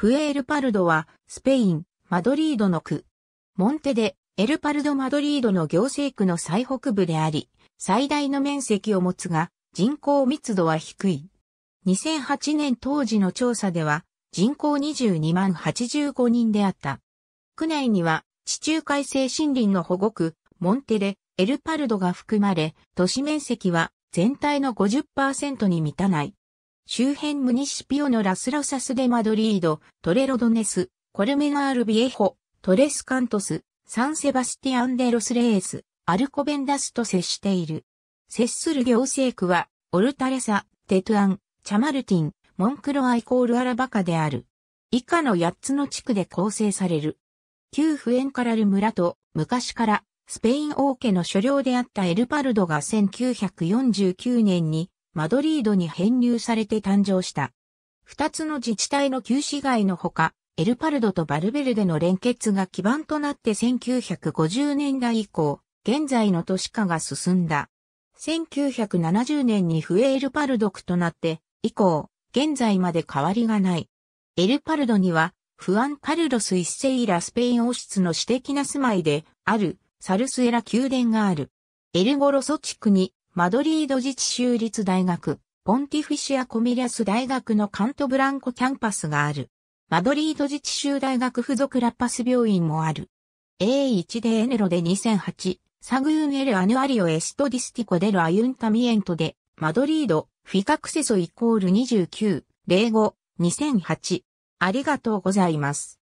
フエールパルドは、スペイン、マドリードの区。モンテで、エルパルド・マドリードの行政区の最北部であり、最大の面積を持つが、人口密度は低い。2008年当時の調査では、人口22万85人であった。区内には、地中海性森林の保護区、モンテで、エルパルドが含まれ、都市面積は全体の50%に満たない。周辺ムニシピオのラスラサスデマドリード、トレロドネス、コルメナールビエホ、トレスカントス、サンセバスティアンデロスレース、アルコベンダスと接している。接する行政区は、オルタレサ、テトゥアン、チャマルティン、モンクロアイコールアラバカである。以下の8つの地区で構成される。旧フエンカラル村と、昔から、スペイン王家の所領であったエルパルドが1949年にマドリードに編入されて誕生した。二つの自治体の旧市街のほか、エルパルドとバルベルデの連結が基盤となって1950年代以降、現在の都市化が進んだ。1970年にえエルパルド区となって、以降、現在まで変わりがない。エルパルドには、フアン・カルロス一世イラスペイン王室の私的な住まいであるサルスエラ宮殿がある。エルゴロソ地区にマドリード自治州立大学、ポンティフィシア・コミリアス大学のカントブランコキャンパスがある。マドリード自治州大学附属ラッパス病院もある。A1 でエネロで2008、サグーンエルアヌアリオエストディスティコデルアユンタミエントで、マドリード、フィカクセソイコール29、05、2008。ありがとうございます。